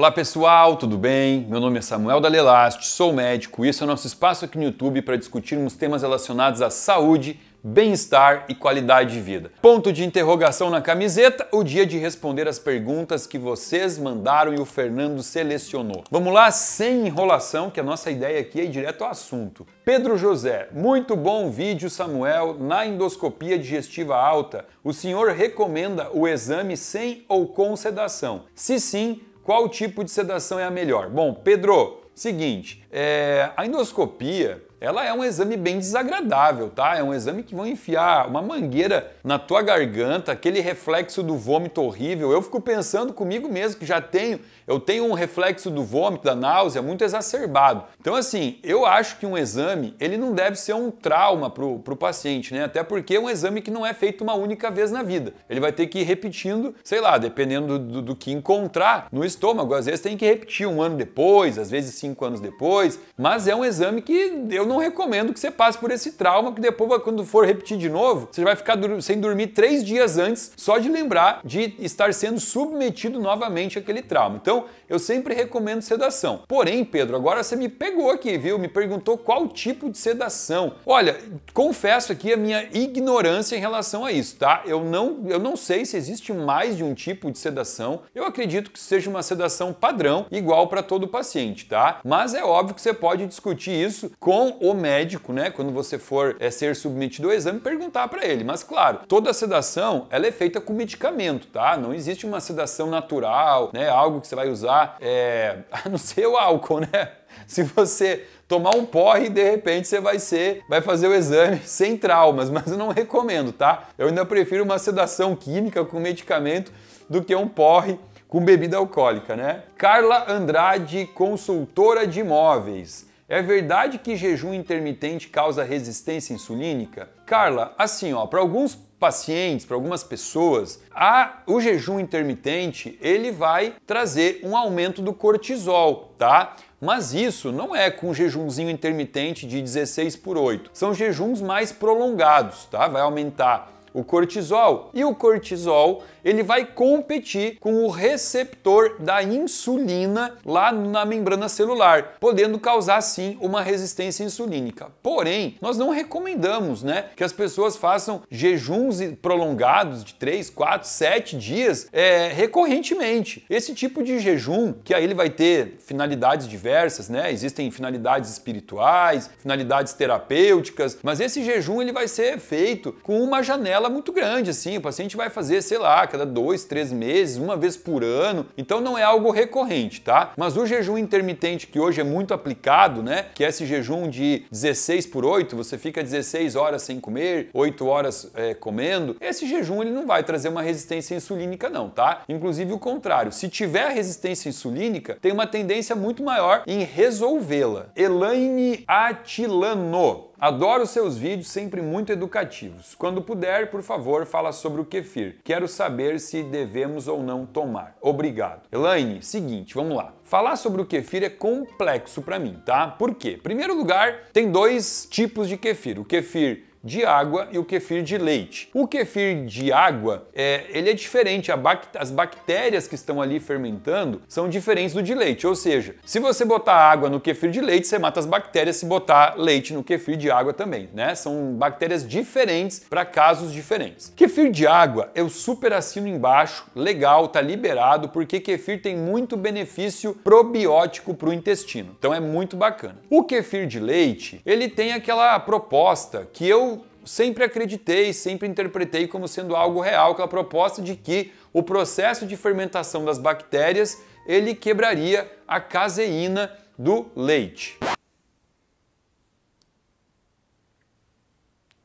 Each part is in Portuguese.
Olá pessoal, tudo bem? Meu nome é Samuel Dalelast, sou médico e esse é o nosso espaço aqui no YouTube para discutirmos temas relacionados à saúde, bem-estar e qualidade de vida. Ponto de interrogação na camiseta, o dia de responder as perguntas que vocês mandaram e o Fernando selecionou. Vamos lá, sem enrolação, que a nossa ideia aqui é ir direto ao assunto. Pedro José, muito bom vídeo, Samuel. Na endoscopia digestiva alta, o senhor recomenda o exame sem ou com sedação? Se sim, qual tipo de sedação é a melhor? Bom, Pedro, seguinte, é, a endoscopia ela é um exame bem desagradável, tá? É um exame que vão enfiar uma mangueira na tua garganta, aquele reflexo do vômito horrível. Eu fico pensando comigo mesmo que já tenho, eu tenho um reflexo do vômito, da náusea muito exacerbado. Então assim, eu acho que um exame, ele não deve ser um trauma pro, pro paciente, né? Até porque é um exame que não é feito uma única vez na vida. Ele vai ter que ir repetindo, sei lá, dependendo do, do, do que encontrar no estômago. Às vezes tem que repetir um ano depois, às vezes cinco anos depois, mas é um exame que eu não recomendo que você passe por esse trauma, que depois, quando for repetir de novo, você vai ficar sem dormir três dias antes, só de lembrar de estar sendo submetido novamente àquele trauma. Então, eu sempre recomendo sedação. Porém, Pedro, agora você me pegou aqui, viu? Me perguntou qual tipo de sedação. Olha, confesso aqui a minha ignorância em relação a isso, tá? Eu não, eu não sei se existe mais de um tipo de sedação. Eu acredito que seja uma sedação padrão, igual para todo paciente, tá? Mas é óbvio que você pode discutir isso com o médico, né, quando você for é, ser submetido ao exame, perguntar para ele. Mas claro, toda sedação ela é feita com medicamento, tá? Não existe uma sedação natural, né, algo que você vai usar, é, a não ser o álcool, né? Se você tomar um porre de repente você vai ser, vai fazer o exame sem traumas, mas eu não recomendo, tá? Eu ainda prefiro uma sedação química com medicamento do que um porre com bebida alcoólica, né? Carla Andrade, consultora de imóveis. É verdade que jejum intermitente causa resistência insulínica? Carla, assim, ó, para alguns pacientes, para algumas pessoas, a, o jejum intermitente, ele vai trazer um aumento do cortisol, tá? Mas isso não é com jejumzinho intermitente de 16 por 8. São jejuns mais prolongados, tá? Vai aumentar o cortisol. E o cortisol, ele vai competir com o receptor da insulina lá na membrana celular, podendo causar sim uma resistência insulínica. Porém, nós não recomendamos, né, que as pessoas façam jejuns prolongados de 3, 4, 7 dias é, recorrentemente. Esse tipo de jejum, que aí ele vai ter finalidades diversas, né? Existem finalidades espirituais, finalidades terapêuticas, mas esse jejum ele vai ser feito com uma janela janela muito grande, assim. O paciente vai fazer, sei lá, cada dois, três meses, uma vez por ano. Então não é algo recorrente, tá? Mas o jejum intermitente que hoje é muito aplicado, né? Que é esse jejum de 16 por 8, você fica 16 horas sem comer, 8 horas é, comendo. Esse jejum ele não vai trazer uma resistência insulínica, não, tá? Inclusive o contrário. Se tiver resistência insulínica, tem uma tendência muito maior em resolvê-la. Elaine Atilano Adoro seus vídeos, sempre muito educativos. Quando puder, por favor, fala sobre o kefir. Quero saber se devemos ou não tomar. Obrigado. Elaine, seguinte, vamos lá. Falar sobre o kefir é complexo para mim, tá? Por quê? Primeiro lugar, tem dois tipos de kefir. O kefir de água e o kefir de leite. O kefir de água, é, ele é diferente, as bactérias que estão ali fermentando são diferentes do de leite, ou seja, se você botar água no kefir de leite, você mata as bactérias, se botar leite no kefir de água também, né? São bactérias diferentes para casos diferentes. Kefir de água eu super assino embaixo, legal, tá liberado, porque kefir tem muito benefício probiótico para o intestino, então é muito bacana. O kefir de leite, ele tem aquela proposta que eu sempre acreditei, sempre interpretei como sendo algo real, que a proposta de que o processo de fermentação das bactérias ele quebraria a caseína do leite.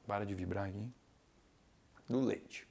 Para de vibrar aqui. Do leite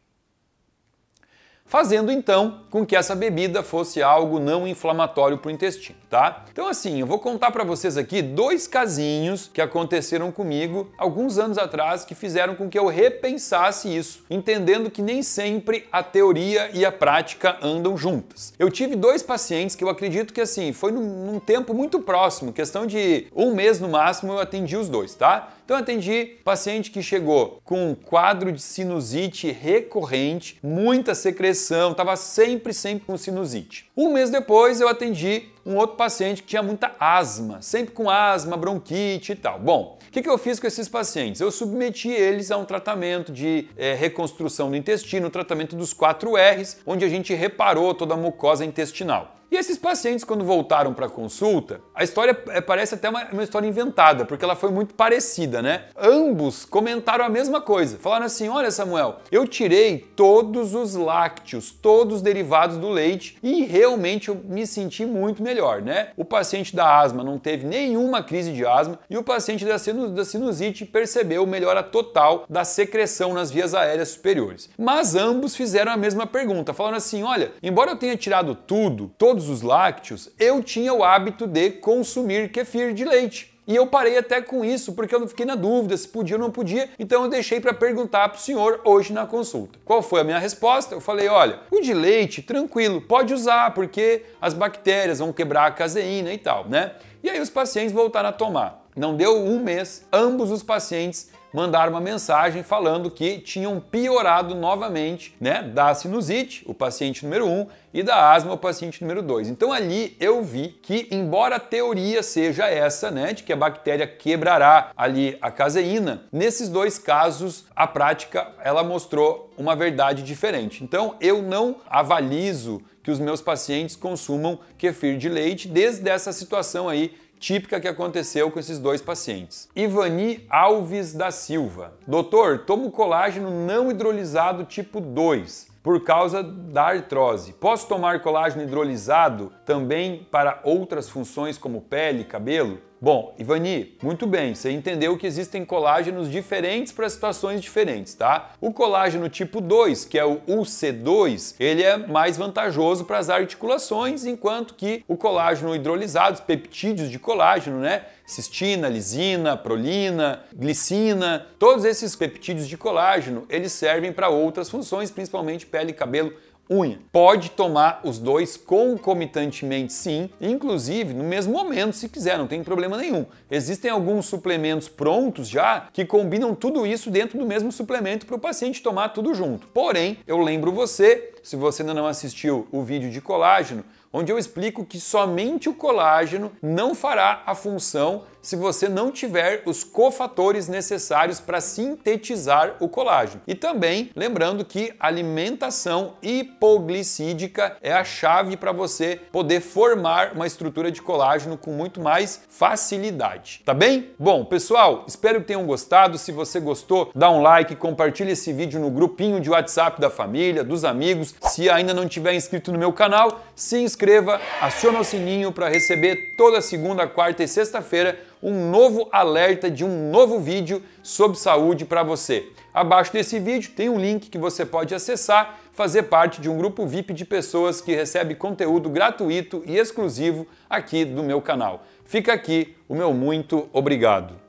fazendo então com que essa bebida fosse algo não inflamatório para o intestino, tá? Então assim, eu vou contar para vocês aqui dois casinhos que aconteceram comigo alguns anos atrás que fizeram com que eu repensasse isso, entendendo que nem sempre a teoria e a prática andam juntas. Eu tive dois pacientes que eu acredito que assim foi num, num tempo muito próximo, questão de um mês no máximo eu atendi os dois, tá? Então eu atendi paciente que chegou com um quadro de sinusite recorrente, muita secreção pressão, estava sempre, sempre com sinusite. Um mês depois eu atendi um outro paciente que tinha muita asma, sempre com asma, bronquite e tal. Bom, o que, que, eu fiz com esses pacientes? Eu submeti eles a um tratamento de é, reconstrução do intestino, tratamento dos 4 R's, onde a gente reparou toda a mucosa intestinal. E esses pacientes, quando voltaram para a consulta, a história eh, parece até uma, uma, história inventada, porque ela foi muito parecida, né? Ambos comentaram a mesma coisa. Falaram assim: olha, Samuel, eu tirei todos os lácteos, todos os derivados do leite e realmente eu me senti muito melhor, né? O paciente da asma não teve nenhuma crise de asma e o paciente da, sinus, da sinusite percebeu melhora total da secreção nas vias aéreas superiores. Mas ambos fizeram a mesma pergunta, falando assim: olha, embora eu tenha tirado tudo, todos os lácteos, eu tinha o hábito de consumir kefir de leite. E eu parei até com isso porque eu não fiquei na dúvida se podia ou não podia, então eu deixei para perguntar para o senhor hoje na consulta. Qual foi a minha resposta? Eu falei: olha, o de leite, tranquilo, pode usar porque as bactérias vão quebrar a caseína e tal, né? E aí os pacientes voltaram a tomar. Não deu um mês, ambos os pacientes mandaram uma mensagem falando que tinham piorado novamente, né, da sinusite, o paciente número 1, um, e da asma, o paciente número 2. Então ali eu vi que, embora a teoria seja essa, né, de que a bactéria quebrará ali a caseína, nesses dois casos a prática ela mostrou uma verdade diferente. Então eu não avalizo que os meus pacientes consumam kefir de leite desde essa situação aí típica que aconteceu com esses dois pacientes. Ivani Alves da Silva. Doutor, tomo colágeno não hidrolisado tipo 2 por causa da artrose. Posso tomar colágeno hidrolisado também para outras funções como pele, cabelo? Bom, Ivani, muito bem, você entendeu que existem colágenos diferentes para situações diferentes, tá? O colágeno tipo 2, que é o UC2, ele é mais vantajoso para as articulações, enquanto que o colágeno hidrolisado, os peptídeos de colágeno, né? Cistina, lisina, prolina, glicina, todos esses peptídeos de colágeno, eles servem para outras funções, principalmente pele e cabelo unha. Pode tomar os dois concomitantemente sim, inclusive no mesmo momento se quiser, não tem problema nenhum. Existem alguns suplementos prontos já que combinam tudo isso dentro do mesmo suplemento para o paciente tomar tudo junto. Porém, eu lembro você, se você ainda não assistiu o vídeo de colágeno, onde eu explico que somente o colágeno não fará a função se você não tiver os cofatores necessários para sintetizar o colágeno. E também lembrando que alimentação hipoglicídica é a chave para você poder formar uma estrutura de colágeno com muito mais facilidade, tá bem? Bom, pessoal, espero que tenham gostado. Se você gostou, dá um like, compartilha esse vídeo no grupinho de WhatsApp da família, dos amigos. Se ainda não tiver inscrito no meu canal, se inscreva inscreva, acione o sininho para receber toda segunda, quarta e sexta-feira um novo alerta de um novo vídeo sobre saúde para você. Abaixo desse vídeo tem um link que você pode acessar, fazer parte de um grupo VIP de pessoas que recebe conteúdo gratuito e exclusivo aqui do meu canal. Fica aqui o meu muito obrigado.